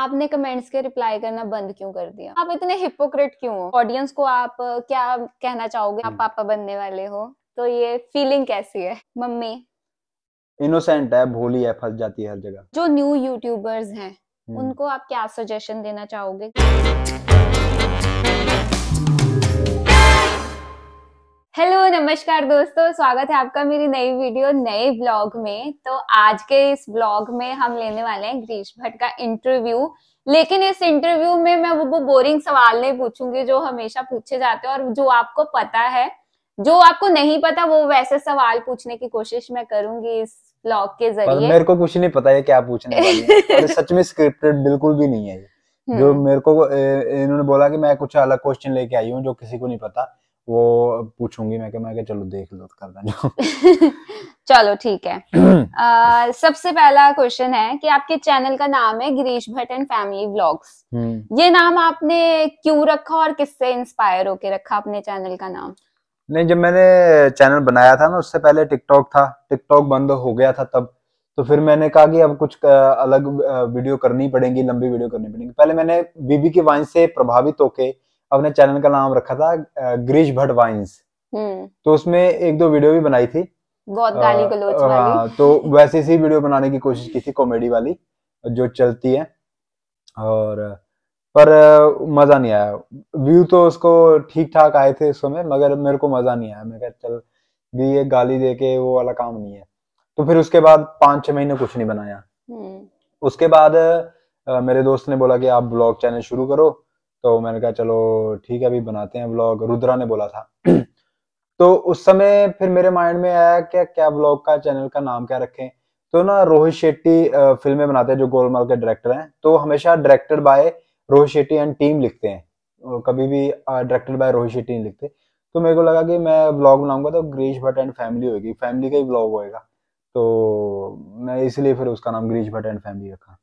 आपने कमेंट्स के रिप्लाई करना बंद क्यों कर दिया आप इतने हिपोक्रेट क्यों हो ऑडियंस को आप क्या कहना चाहोगे आप हम्म। पापा बनने वाले हो तो ये फीलिंग कैसी है मम्मी इनोसेंट है भोली है फंस जाती है हर जगह जो न्यू यूट्यूबर्स हैं हम्म। उनको आप क्या सजेशन देना चाहोगे हेलो नमस्कार दोस्तों स्वागत है आपका मेरी नई वीडियो नए ब्लॉग में तो आज के इस ब्लॉग में हम लेने वाले हैं ग्रीश भट्ट का इंटरव्यू लेकिन इस इंटरव्यू में मैं वो, वो बोरिंग सवाल नहीं पूछूंगी जो हमेशा पूछे जाते हैं और जो आपको पता है जो आपको नहीं पता वो वैसे सवाल पूछने की कोशिश मैं करूंगी इस ब्लॉग के जरिए मेरे को कुछ नहीं पता है क्या पूछने सच में स्क्रिप्टेड बिल्कुल भी नहीं है जो हम्म। मेरे को इन्होंने बोला कि मैं कुछ अलग क्वेश्चन लेके आई हूँ जो किसी को नहीं पता वो पूछूंगी मैं कि मैं चलो देख लो कर देना चलो ठीक है uh, सबसे पहला क्वेश्चन है कि आपके चैनल का नाम है Girish Bhatt and family vlogs ये नाम आपने क्यों रखा और किससे इंस्पायर होके रखा अपने चैनल का नाम नहीं जब मैंने चैनल बनाया था ना उससे पहले टिकटॉक था टिकटॉक बंद हो गया था तब तो फिर मैंने कहा कि अब कुछ अलग वीडियो करनी पड़ेगी लंबी वीडियो करनी पड़ेगी पहले मैंने बीबी के वाइन से प्रभावित होके अपने चैनल का नाम रखा था ग्रीश भट्ट वाइन्स तो उसमें एक दो वीडियो भी बनाई थी बहुत गाली गलोच हाँ, वाली हाँ तो वैसे ही वीडियो बनाने की कोशिश की थी कॉमेडी वाली जो चलती है और पर मजा नहीं आया व्यू तो उसको ठीक ठाक आए थे उस समय मगर मेरे को मजा नहीं आया मैं कहा चल भी ये गाली दे के वो वाला काम नहीं है तो फिर उसके बाद पांच छह महीने कुछ नहीं बनाया हम्म। उसके बाद मेरे दोस्त ने बोला कि आप ब्लॉग चैनल शुरू करो तो मैंने कहा चलो ठीक है अभी बनाते हैं ब्लॉग रुद्रा ने बोला था तो उस समय फिर मेरे माइंड में आया कि क्या ब्लॉग का चैनल का नाम क्या रखें तो ना रोहित शेट्टी फिल्में बनाते हैं जो गोलमाल के डायरेक्टर हैं तो हमेशा directed by Rohit Shetty and team लिखते हैं कभी भी डायरेक्टेड बाय रोहित शेट्टी नहीं लिखते तो मेरे को लगा कि मैं ब्लॉग बनाऊंगा तो ग्रीश भट्ट एंड फैमिली होगी फैमिली का ही ब्लॉग होएगा तो मैं इसलिए फिर उसका नाम ग्रीश भट्ट एंड फैमिली रखा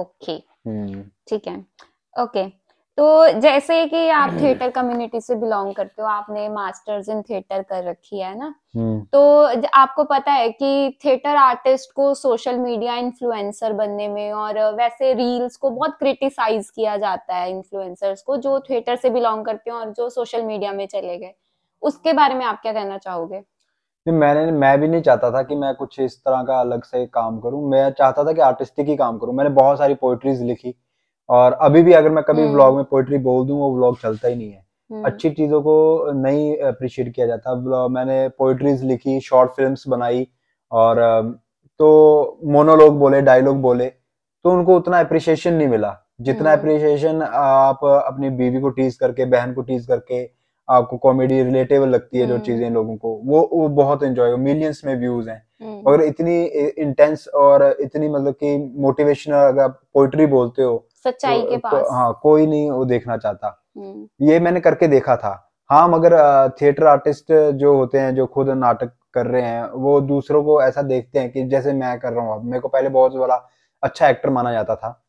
ओके हम्म। ठीक है ओके तो जैसे कि आप थिएटर कम्युनिटी हम्म। से बिलोंग करते हो आपने मास्टर्स इन थिएटर कर रखी है ना हम्म। तो आपको पता है कि थिएटर आर्टिस्ट को सोशल मीडिया इन्फ्लुएंसर बनने में और वैसे रील्स को बहुत क्रिटिसाइज किया जाता है इन्फ्लुएंसर्स को जो थिएटर से बिलोंग करते हो और जो सोशल मीडिया में चले गए उसके बारे में आप क्या कहना चाहोगे नहीं मैंने मैं भी नहीं चाहता था कि मैं कुछ इस तरह का अलग से काम करूं मैं चाहता था कि आर्टिस्टिक ही काम करूं मैंने बहुत सारी पोइट्रीज लिखी और अभी भी अगर मैं कभी व्लॉग हम्म। में पोइट्री बोल दूं वो व्लॉग चलता ही नहीं है हम्म। अच्छी चीजों को नहीं अप्रिशिएट किया जाता मैंने पोइट्रीज लिखी शॉर्ट फिल्म्स बनाई और तो मोनोलॉग बोले डायलॉग बोले तो उनको उतना अप्रिशिएशन नहीं मिला जितना अप्रिशिएशन हम्म। आप अपनी बीवी को टीज करके बहन को टीज करके आपको कॉमेडी रिलेटेबल लगती है जो चीजें लोगों को वो वो बहुत एंजॉय हो मिलियंस में व्यूज हैं और इतनी इंटेंस और इतनी मतलब कि मोटिवेशनल अगर आप पोइट्री बोलते हो तो सच्चाई तो, के पास को, हाँ कोई नहीं वो देखना चाहता हम्म। ये मैंने करके देखा था हाँ मगर थिएटर आर्टिस्ट जो होते हैं जो खुद नाटक कर रहे हैं वो दूसरों को ऐसा देखते हैं कि जैसे मैं कर रहा हूँ अब मेरे को पहले बहुत बड़ा अच्छा एक्टर माना जाता था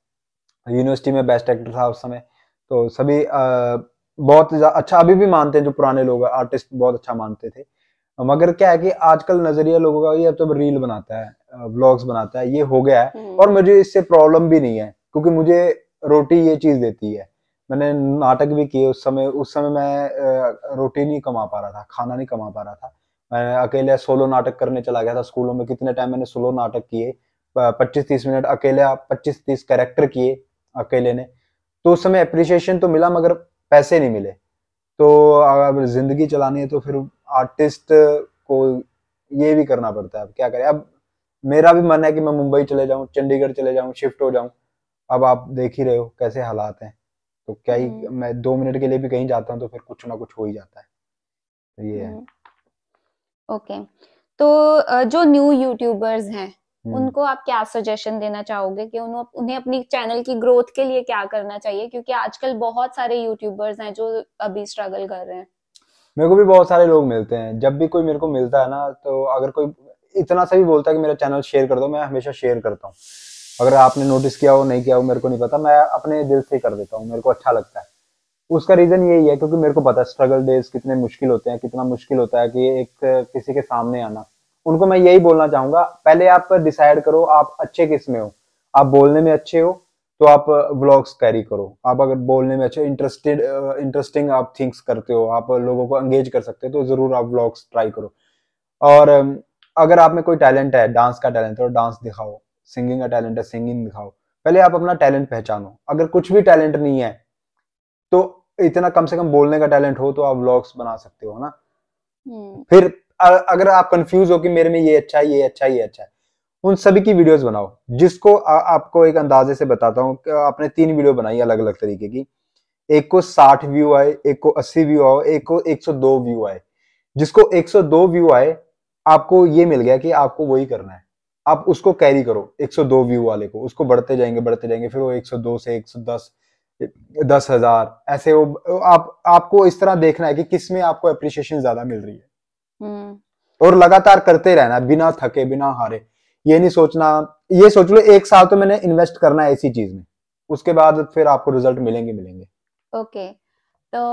यूनिवर्सिटी में बेस्ट एक्टर था उस समय तो सभी आ, बहुत अच्छा अभी भी मानते हैं जो पुराने लोग आर्टिस्ट बहुत अच्छा मानते थे मगर क्या है कि आजकल नजरिया लोगों का ये अब तो रील बनाता है ब्लॉग्स बनाता है ये हो गया है हम्म। और मुझे इससे प्रॉब्लम भी नहीं है क्योंकि मुझे रोटी ये चीज़ देती है मैंने नाटक भी किए उस समय उस समय मैं रोटी नहीं कमा पा रहा था खाना नहीं कमा पा रहा था मैं अकेले सोलो नाटक करने चला गया था स्कूलों में कितने टाइम मैंने सोलो नाटक किए पच्चीस तीस मिनट अकेले पच्चीस तीस कैरेक्टर किए अकेले ने तो उस समय अप्रिशिएशन तो मिला मगर पैसे नहीं मिले तो अगर जिंदगी चलानी है तो फिर आर्टिस्ट को ये भी करना पड़ता है अब क्या करें अब मेरा भी मन है कि मैं मुंबई चले जाऊं चंडीगढ़ चले जाऊं शिफ्ट हो जाऊं अब आप देख ही रहे हो कैसे हालात हैं तो क्या ही हम्म। मैं दो मिनट के लिए भी कहीं जाता हूँ तो फिर कुछ ना कुछ हो ही जाता है तो ये है हम्म। ओके तो जो न्यू यूट्यूबर्स हैं हम्म। उनको आप क्या सजेशन देना चाहोगे कि उन्हें उन्हें अपनी चैनल की ग्रोथ के लिए क्या करना चाहिए क्योंकि आजकल बहुत सारे यूट्यूबर्स हैं जो अभी स्ट्रगल कर रहे हैं मेरे को भी बहुत सारे लोग मिलते हैं जब भी कोई मेरे को मिलता है ना तो अगर कोई इतना सा भी बोलता है कि मेरा चैनल शेयर कर दो मैं हमेशा शेयर करता हूँ अगर आपने नोटिस किया हो नहीं किया हो मेरे को नहीं पता मैं अपने दिल से कर देता हूँ मेरे को अच्छा लगता है उसका रीज़न यही है क्योंकि मेरे को पता है स्ट्रगल डेज कितने मुश्किल होते हैं कितना मुश्किल होता है कि एक किसी के सामने आना उनको मैं यही बोलना चाहूँगा पहले आप डिसाइड करो आप अच्छे किस में हो आप बोलने में अच्छे हो तो आप व्लॉग्स कैरी करो आप अगर बोलने में अच्छे इंटरेस्टेड इंटरेस्टिंग आप थिंग्स करते हो आप लोगों को एंगेज कर सकते हो तो ज़रूर आप व्लॉग्स ट्राई करो और अगर आप में कोई टैलेंट है डांस का टैलेंट है तो डांस दिखाओ सिंगिंग का टैलेंट है सिंगिंग दिखाओ पहले आप अपना टैलेंट पहचानो अगर कुछ भी टैलेंट नहीं है तो इतना कम से कम बोलने का टैलेंट हो तो आप व्लॉग्स बना सकते हो ना हम्म। फिर अगर आप कंफ्यूज हो कि मेरे में ये अच्छा है ये अच्छा है ये अच्छा है उन सभी की वीडियोस बनाओ जिसको आ, आपको एक अंदाजे से बताता हूँ आपने तीन वीडियो बनाई अलग अलग तरीके की एक को साठ व्यू आए एक को अस्सी व्यू आओ एक को एक सौ दो व्यू आए जिसको एक सौ दो व्यू आए आपको ये मिल गया कि आपको वही करना है आप उसको कैरी करो 102 व्यू वाले को उसको बढ़ते जाएंगे बढ़ते जाएंगे फिर वो 102 से 110 दस हजार ऐसे वो आप आपको इस तरह देखना है कि किस में आपको अप्रिशिएशन ज्यादा मिल रही है हम्म। और लगातार करते रहना बिना थके बिना हारे ये नहीं सोचना ये सोच लो एक साल तो मैंने इन्वेस्ट करना है इसी चीज में उसके बाद फिर आपको रिजल्ट मिलेंगे मिलेंगे ओके तो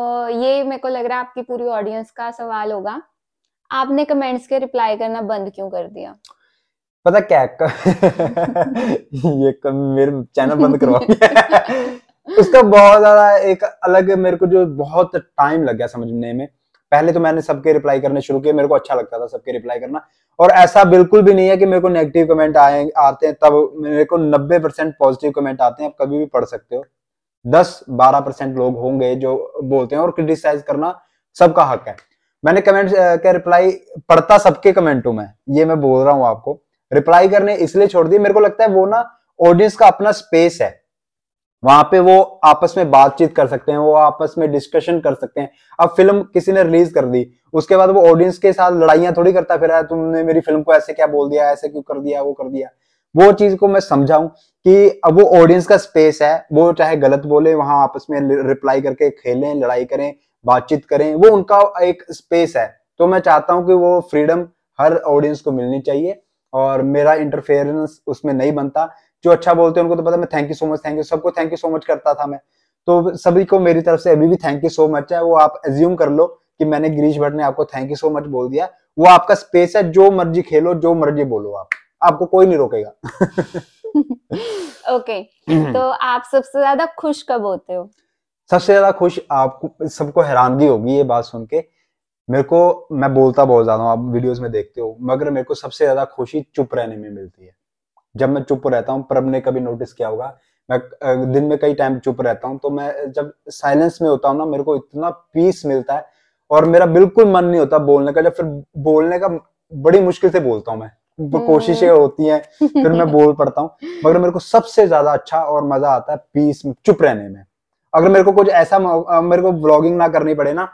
ये मेरे को लग रहा है आपकी पूरी ऑडियंस का सवाल होगा आपने कमेंट्स के रिप्लाई करना बंद क्यों कर दिया पता क्या ये मेरे चैनल बंद करवा उसका बहुत ज्यादा एक अलग मेरे को जो बहुत टाइम लग गया समझने में पहले तो मैंने सबके रिप्लाई करने शुरू किए मेरे को अच्छा लगता था सबके रिप्लाई करना और ऐसा बिल्कुल भी नहीं है कि मेरे को नेगेटिव कमेंट आए आते हैं तब मेरे को 90 परसेंट पॉजिटिव कमेंट आते हैं आप कभी भी पढ़ सकते हो 10-12 परसेंट लोग होंगे जो बोलते हैं और क्रिटिसाइज करना सबका हक है मैंने कमेंट का रिप्लाई पढ़ता सबके कमेंट में मैं ये मैं बोल रहा हूँ आपको रिप्लाई करने इसलिए छोड़ दिए मेरे को लगता है वो ना ऑडियंस का अपना स्पेस है वहां पे वो आपस में बातचीत कर सकते हैं वो आपस में डिस्कशन कर सकते हैं अब फिल्म किसी ने रिलीज कर दी उसके बाद वो ऑडियंस के साथ लड़ाइयां थोड़ी करता फिर तुमने मेरी फिल्म को ऐसे क्या बोल दिया ऐसे क्यों कर दिया वो कर दिया वो चीज को मैं समझाऊं कि अब वो ऑडियंस का स्पेस है वो चाहे गलत बोले वहां आपस में रिप्लाई करके खेलें लड़ाई करें बातचीत करें वो उनका एक स्पेस है तो मैं चाहता हूं कि वो फ्रीडम हर ऑडियंस को मिलनी चाहिए और मेरा इंटरफेरेंस उसमें नहीं बनता जो अच्छा बोलते हैं उनको तो पता मैं thank you so much thank you सबको थैंक यू सो मच करता था मैं तो सभी को मेरी तरफ से अभी भी थैंक यू सो मच है वो आप एज्यूम कर लो कि मैंने गिरीश भट्ट ने आपको थैंक यू सो मच बोल दिया वो आपका स्पेस है जो मर्जी खेलो जो मर्जी बोलो आप आपको कोई नहीं रोकेगा ओके तो आप सबसे ज्यादा खुश कब होते हो सबसे ज्यादा खुश आपको सबको हैरानगी होगी ये बात सुन के मेरे को मैं बोलता बहुत ज्यादा हूँ आप वीडियोस में देखते हो मगर मेरे को सबसे ज्यादा खुशी चुप रहने में मिलती है जब मैं चुप रहता हूँ प्रभ ने कभी नोटिस किया होगा मैं दिन में कई टाइम चुप रहता हूँ तो मैं जब साइलेंस में होता हूँ ना मेरे को इतना पीस मिलता है और मेरा बिल्कुल मन नहीं होता बोलने का जब फिर बोलने का बड़ी मुश्किल से बोलता हूँ मैं हम्म। कोशिशें होती हैं फिर मैं बोल पड़ता हूँ मगर मेरे को सबसे ज्यादा अच्छा और मजा आता है पीस चुप रहने में अगर मेरे को कुछ ऐसा मेरे को ब्लॉगिंग ना करनी पड़े ना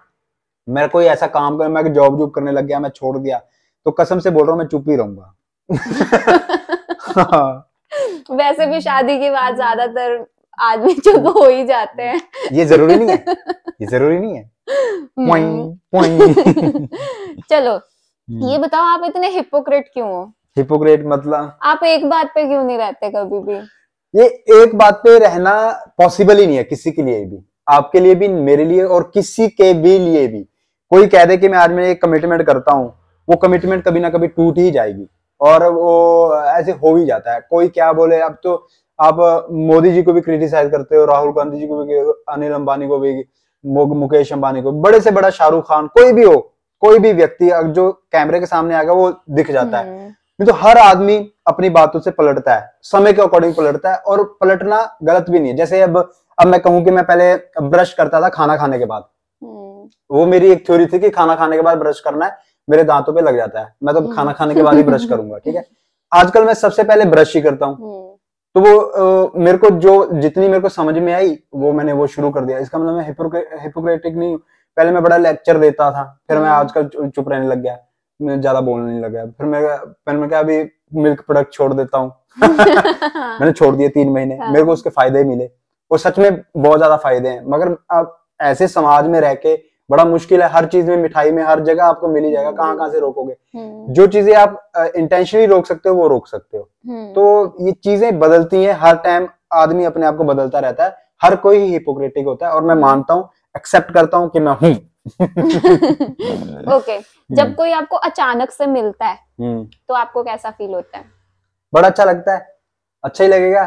मेरा कोई ऐसा काम कर मैं जॉब जॉब करने लग गया मैं छोड़ दिया तो कसम से बोल रहा हूँ मैं चुप ही रहूंगा हाँ। वैसे भी शादी के बाद ज्यादातर आदमी चुप तो हम्म। हो ही जाते हैं ये जरूरी नहीं है ये जरूरी नहीं है पॉइंट हम्म। पॉइंट चलो हम्म। ये बताओ आप इतने हिपोक्रेट क्यों हो हिपोक्रेट मतलब आप एक बात पे क्यों नहीं रहते कभी भी ये एक बात पे रहना पॉसिबल ही नहीं है किसी के लिए भी आपके लिए भी मेरे लिए और किसी के भी लिए भी कोई कह दे कि मैं आज मैं एक कमिटमेंट करता हूँ वो कमिटमेंट कभी ना कभी टूट ही जाएगी और वो ऐसे हो ही जाता है कोई क्या बोले अब तो आप मोदी जी को भी क्रिटिसाइज करते हो राहुल गांधी जी को भी अनिल अंबानी को भी मुकेश अंबानी को बड़े से बड़ा शाहरुख खान कोई भी हो कोई भी व्यक्ति जो कैमरे के सामने आएगा वो दिख जाता है हम्म। नहीं तो हर आदमी अपनी बातों से पलटता है समय के अकॉर्डिंग पलटता है और पलटना गलत भी नहीं है जैसे अब अब मैं कहूँ कि मैं पहले ब्रश करता था खाना खाने के बाद हम्म। वो मेरी एक थ्योरी थी कि खाना खाने के बाद ब्रश करना है मेरे दांतों पे लग जाता है मैं तो हम्म। खाना खाने के बाद ही ब्रश करूंगा ठीक है आजकल मैं सबसे पहले ब्रश ही करता हूँ हम्म। तो वो आ, मेरे को जो जितनी मेरे को समझ में आई वो मैंने वो शुरू कर दिया इसका मतलब मैं हिपोक्रेटिक नहीं हूँ पहले मैं बड़ा लेक्चर देता था फिर मैं आजकल चुप रहने लग गया मैं ज्यादा बोलने नहीं लगा फिर मैं फिर मैं क्या अभी मिल्क प्रोडक्ट छोड़ देता हूँ मैंने छोड़ दिया तीन महीने हाँ। मेरे को उसके फायदे मिले और सच में बहुत ज्यादा फायदे हैं मगर अब ऐसे समाज में रह के बड़ा मुश्किल है हर चीज में मिठाई में हर जगह आपको मिल ही जाएगा कहाँ कहाँ हम्म। से रोकोगे हम्म। जो चीजें आप इंटेंशनली रोक सकते हो वो रोक सकते हो हम्म। तो ये चीजें बदलती हैं हर टाइम आदमी अपने आप को बदलता रहता है हर कोई ही हिपोक्रेटिक होता है और मैं मानता हूँ एक्सेप्ट करता हूँ कि मैं हूँ ओके जब कोई आपको अचानक से मिलता है तो आपको कैसा फील होता है बड़ा अच्छा लगता है अच्छा ही लगेगा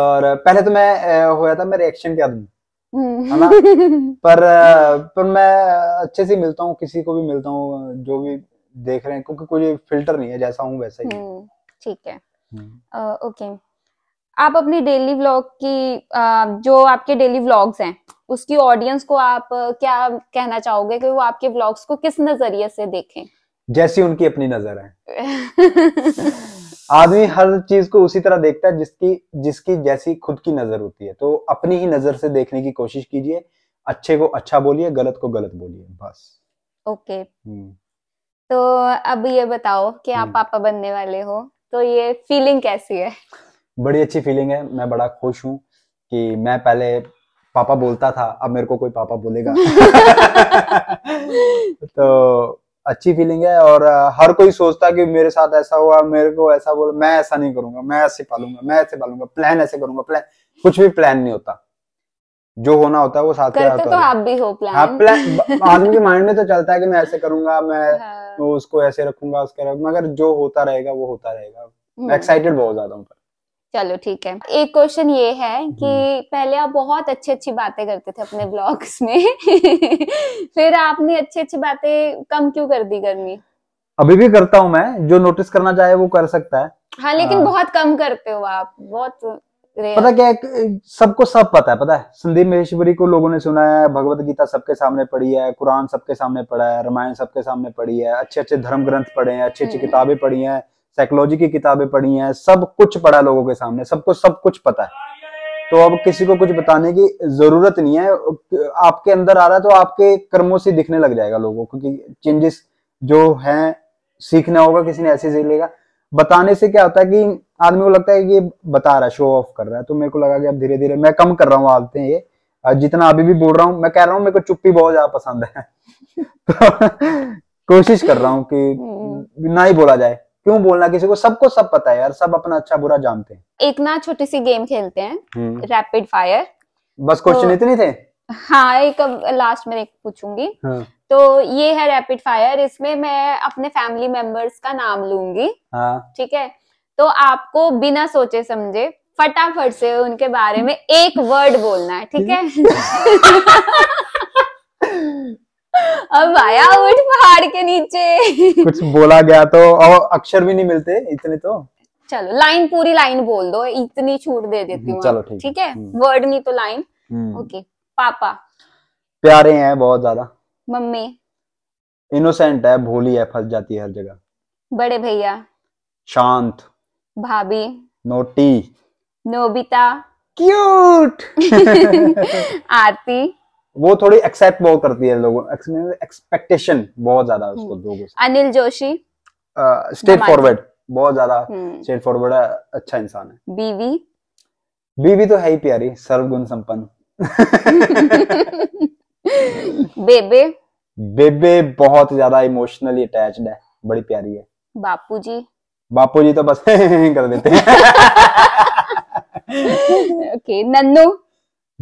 और पहले तो मैं होया था मैं रिएक्शन क्या दूं हम्म। पर पर मैं अच्छे से मिलता हूँ किसी को भी मिलता हूँ जो भी देख रहे हैं क्योंकि कोई फिल्टर नहीं है जैसा हूँ वैसा ही हम्म, ठीक है हम्म। ओके आप अपनी डेली व्लॉग की जो आपके डेली व्लॉग्स हैं उसकी ऑडियंस को आप क्या कहना चाहोगे कि वो आपके व्लॉग्स को किस नजरिए से देखें जैसी उनकी अपनी नजर है आदमी हर चीज को उसी तरह देखता है जिसकी जिसकी जैसी खुद की नजर होती है तो अपनी ही नजर से देखने की कोशिश कीजिए अच्छे को अच्छा बोलिए गलत को गलत बोलिए बस ओके हम्म। तो अब ये बताओ कि आप हम्म। पापा बनने वाले हो तो ये फीलिंग कैसी है बड़ी अच्छी फीलिंग है मैं बड़ा खुश हूँ कि मैं पहले पापा बोलता था अब मेरे को कोई पापा बोलेगा तो अच्छी फीलिंग है और हर कोई सोचता है कि मेरे साथ ऐसा हुआ मेरे को ऐसा बोला मैं ऐसा नहीं करूंगा मैं ऐसे पालूंगा मैं ऐसे पालूंगा प्लान ऐसे करूंगा प्लान कुछ भी प्लान नहीं होता जो होना होता है वो साथ करते तो आप भी हो प्लान हाँ, प्लान आदमी के माइंड में तो चलता है कि मैं ऐसे करूंगा मैं हाँ। उसको ऐसे रखूंगा उसके मगर जो होता रहेगा वो होता रहेगा एक्साइटेड हम्म। बहुत ज्यादा हूँ चलो ठीक है एक क्वेश्चन ये है कि हम्म। पहले आप बहुत अच्छी अच्छी बातें करते थे अपने ब्लॉग्स में फिर आपने अच्छी अच्छी बातें कम क्यों कर दी गर्मी अभी भी करता हूँ मैं जो नोटिस करना चाहे वो कर सकता है हाँ लेकिन आ, हाँ। बहुत कम करते हो आप बहुत पता क्या सबको सब पता है पता है संदीप महेश्वरी को लोगों ने सुना है भगवत गीता सबके सामने पढ़ी है कुरान सबके सामने पढ़ा है रामायण सबके सामने पढ़ी है अच्छे अच्छे धर्म ग्रंथ पढ़े हैं अच्छी अच्छी हम्म। किताबें पढ़ी हैं साइकोलॉजी की किताबें पढ़ी हैं सब कुछ पढ़ा लोगों के सामने सबको सब कुछ पता है तो अब किसी को कुछ बताने की जरूरत नहीं है आपके अंदर आ रहा है तो आपके कर्मों से दिखने लग जाएगा लोगों को चेंजेस जो है सीखना होगा किसी ने ऐसे सीख लेगा बताने से क्या होता है कि आदमी को लगता है कि ये बता रहा है शो ऑफ कर रहा है तो मेरे को लगा कि अब धीरे धीरे मैं कम कर रहा हूँ हैं ये जितना अभी भी बोल रहा हूँ मैं कह रहा हूँ मेरे को चुप्पी बहुत ज्यादा पसंद है तो कोशिश कर रहा हूँ कि हम्म। ना ही बोला जाए क्यों बोलना किसी को सबको सब पता है यार सब अपना अच्छा बुरा जानते हैं एक ना छोटी सी गेम खेलते हैं रैपिड हम्म। फायर बस क्वेश्चन तो, इतने थे हाँ एक लास्ट में एक पूछूंगी हाँ। तो ये है रैपिड फायर इसमें मैं अपने फैमिली मेंबर्स का नाम लूंगी हाँ। ठीक है तो आपको बिना सोचे समझे फटाफट से उनके बारे में एक वर्ड बोलना है ठीक है अब आया उठ पहाड़ के नीचे कुछ बोला गया तो और अक्षर भी नहीं मिलते इतने तो चलो लाइन पूरी लाइन बोल दो इतनी छूट दे देती हूँ हम्म, चलो ठीक है वर्ड हम्म। नहीं तो लाइन ओके हम्म। पापा प्यारे हैं बहुत ज्यादा मम्मी इनोसेंट है भोली है फंस जाती है हर जगह बड़े भैया शांत भाभी नोटी नोबिता क्यूट आरती वो थोड़ी एक्सेप्ट बहुत करती है लोगों एक्सपेक्टेशन बहुत ज्यादा उसको हम्म। लोगों से अनिल जोशी स्टेट फॉरवर्ड बहुत ज्यादा स्टेट हम्म। फॉरवर्ड अच्छा इंसान है बीवी बीवी तो है ही प्यारी सर्वगुण संपन्न बेबे बेबे बहुत ज्यादा इमोशनली अटैच्ड है बड़ी प्यारी है बापूजी बापूजी तो बस कर देते हैं ओके okay, नन्नू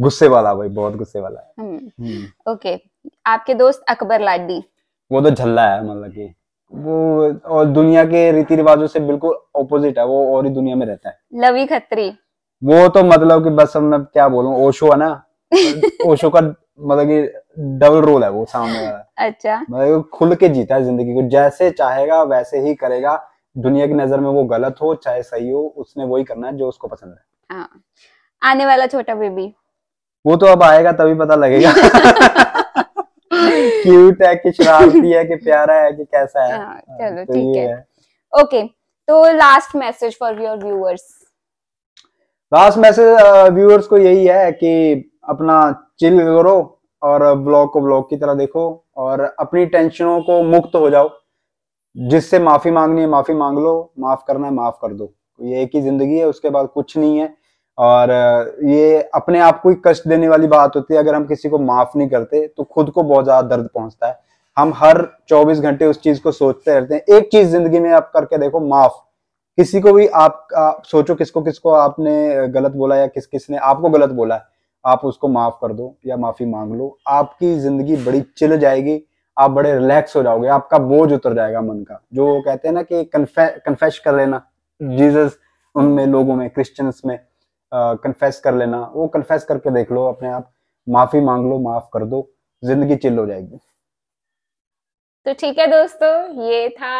गुस्से वाला भाई बहुत गुस्से वाला है हम्म। हम्म। ओके आपके दोस्त अकबर लाडी वो तो झल्ला है मतलब की वो और दुनिया के रीति रिवाजों से बिल्कुल ऑपोजिट है वो और ही दुनिया में रहता है लवी खत्री वो तो मतलब कि बस मैं क्या बोलूं ओशो है ना ओशो का मतलब कि डबल रोल है वो सामने वाला अच्छा मतलब खुल के जीता है जिंदगी को जैसे चाहेगा वैसे ही करेगा दुनिया की नजर में वो गलत हो चाहे सही हो उसने वही करना है जो उसको पसंद है आ, हाँ। आने वाला छोटा बेबी वो तो अब आएगा तभी पता लगेगा क्यूट है कि शरारती है कि प्यारा है कि कैसा है हाँ, चलो हाँ, तो ठीक है ओके तो last message for your viewers last message viewers को यही है कि अपना चिल करो और ब्लॉग को ब्लॉग की तरह देखो और अपनी टेंशनों को मुक्त हो जाओ जिससे माफी मांगनी है माफी मांग लो माफ करना है माफ कर दो ये एक ही जिंदगी है उसके बाद कुछ नहीं है और ये अपने आप को ही कष्ट देने वाली बात होती है अगर हम किसी को माफ नहीं करते तो खुद को बहुत ज्यादा दर्द पहुंचता है हम हर 24 घंटे उस चीज को सोचते रहते हैं एक चीज जिंदगी में आप करके देखो माफ किसी को भी आप, आप सोचो किसको किसको आपने गलत बोला या किस किसने आपको गलत बोला है आप उसको माफ कर दो या माफी मांग लो आपकी जिंदगी बड़ी चिल जाएगी आप बड़े रिलैक्स हो जाओगे आपका बोझ उतर जाएगा मन का जो कहते हैं ना कि कन्फेश कर लेना हम्म। जीसस उनमें लोगों में क्रिश्चियंस में कन्फेस कर लेना वो कन्फेस करके देख लो अपने आप माफी मांग लो माफ कर दो जिंदगी चिल हो जाएगी तो ठीक है दोस्तों ये था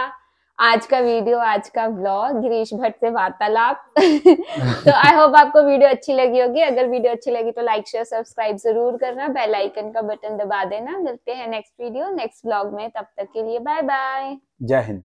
आज का वीडियो आज का ब्लॉग गिरीश भट्ट से वार्तालाप तो आई होप आपको वीडियो अच्छी लगी होगी अगर वीडियो अच्छी लगी तो लाइक शेयर सब्सक्राइब जरूर करना बेल आइकन का बटन दबा देना मिलते हैं नेक्स्ट वीडियो नेक्स्ट ब्लॉग में तब तक के लिए बाय बाय जय हिंद